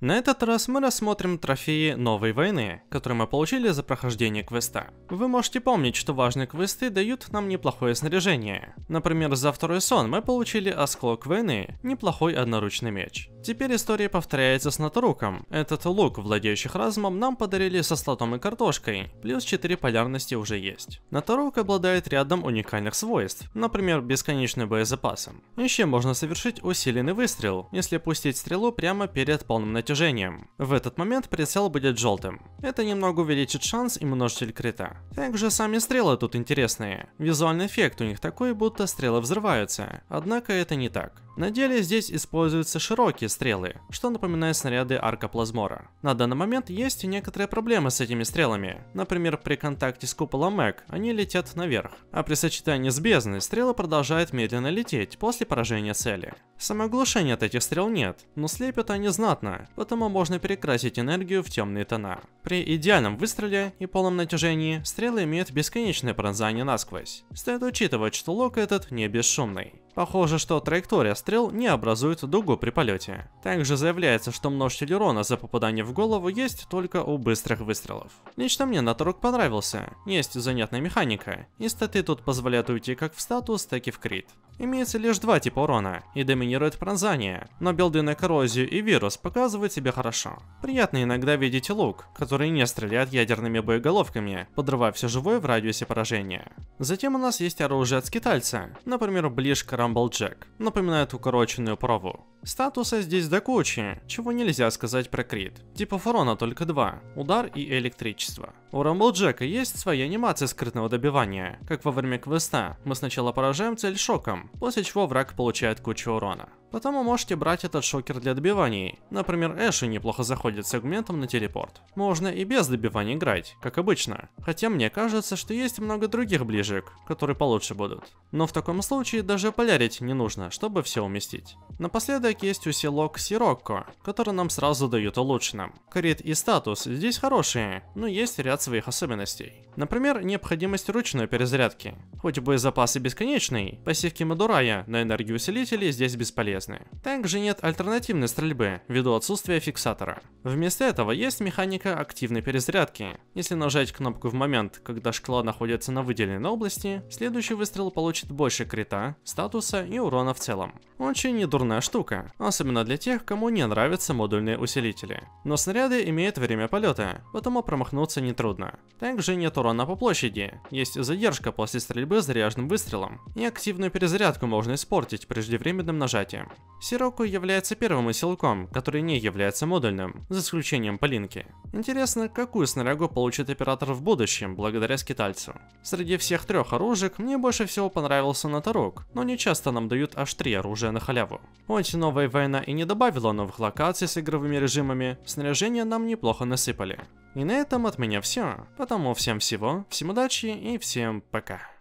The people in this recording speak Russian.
На этот раз мы рассмотрим трофеи новой войны, которые мы получили за прохождение квеста. Вы можете помнить, что важные квесты дают нам неплохое снаряжение. Например, за второй сон мы получили осколок войны, неплохой одноручный меч. Теперь история повторяется с Натруком. Этот лук, владеющих разумом, нам подарили со слотом и картошкой, плюс 4 полярности уже есть. Натрук обладает рядом уникальных свойств, например, бесконечным боезапасом. Еще можно совершить усиленный выстрел, если пустить стрелу прямо перед полным натяжением. В этот момент прицел будет желтым. Это немного увеличит шанс и множитель крита. Также сами стрелы тут интересные. Визуальный эффект у них такой, будто стрелы взрываются, однако это не так. На деле здесь используются широкие стрелы, что напоминает снаряды аркоплазмора. На данный момент есть некоторые проблемы с этими стрелами. Например, при контакте с куполом МЭК они летят наверх, а при сочетании с бездной стрела продолжает медленно лететь после поражения цели. Самоглушения от этих стрел нет, но слепят они знатно, поэтому можно перекрасить энергию в темные тона. При идеальном выстреле и полном натяжении стрелы имеют бесконечное пронзание насквозь. Стоит учитывать, что лок этот не бесшумный. Похоже, что траектория стрел не образует дугу при полете. Также заявляется, что множитель урона за попадание в голову есть только у быстрых выстрелов. Лично мне Наторок понравился. Есть занятная механика, и статы тут позволяют уйти как в статус, так и в крит. Имеется лишь два типа урона, и доминирует пронзание, но билды на коррозию и вирус показывают себя хорошо. Приятно иногда видеть лук, который не стреляет ядерными боеголовками, подрывая все живое в радиусе поражения. Затем у нас есть оружие от скитальца, например, ближка Рамбл Джек, напоминает укороченную праву. Статуса здесь до кучи, чего нельзя сказать про крит. Типа фурона только два, удар и электричество. У Рамбл Джека есть своя анимация скрытного добивания, как во время квеста. Мы сначала поражаем цель шоком, после чего враг получает кучу урона. Потому можете брать этот шокер для добиваний. Например, Эши неплохо заходит с сегментом на телепорт. Можно и без добивания играть, как обычно. Хотя мне кажется, что есть много других ближек, которые получше будут. Но в таком случае даже полярить не нужно, чтобы все уместить. Напоследок так есть усилок Сирокко, который нам сразу дают улучшенным. Крит и статус здесь хорошие, но есть ряд своих особенностей. Например, необходимость ручной перезарядки. Хоть боезапас и бесконечный, пассивки Мадурая на энергоусилители здесь бесполезны. Также нет альтернативной стрельбы, ввиду отсутствия фиксатора. Вместо этого есть механика активной перезарядки. Если нажать кнопку в момент, когда шкала находится на выделенной области, следующий выстрел получит больше крита, статуса и урона в целом. Очень недурная штука, редко, особенно для тех, кому не нравятся модульные усилители. Но снаряды имеют время полета, поэтому промахнуться нетрудно. Также нет урона по площади, есть задержка после стрельбы заряженным выстрелом, и активную перезарядку можно испортить преждевременным нажатием. Сироку является первым оселком, который не является модульным, за исключением Полинки. Интересно, какую снарягу получит оператор в будущем, благодаря скитальцу. Среди всех трех оружек мне больше всего понравился Натарук, но не часто нам дают аж три оружия на халяву. Хоть новая война и не добавила новых локаций с игровыми режимами, снаряжение нам неплохо насыпали. И на этом от меня все, потому всем всего, всем удачи и всем пока.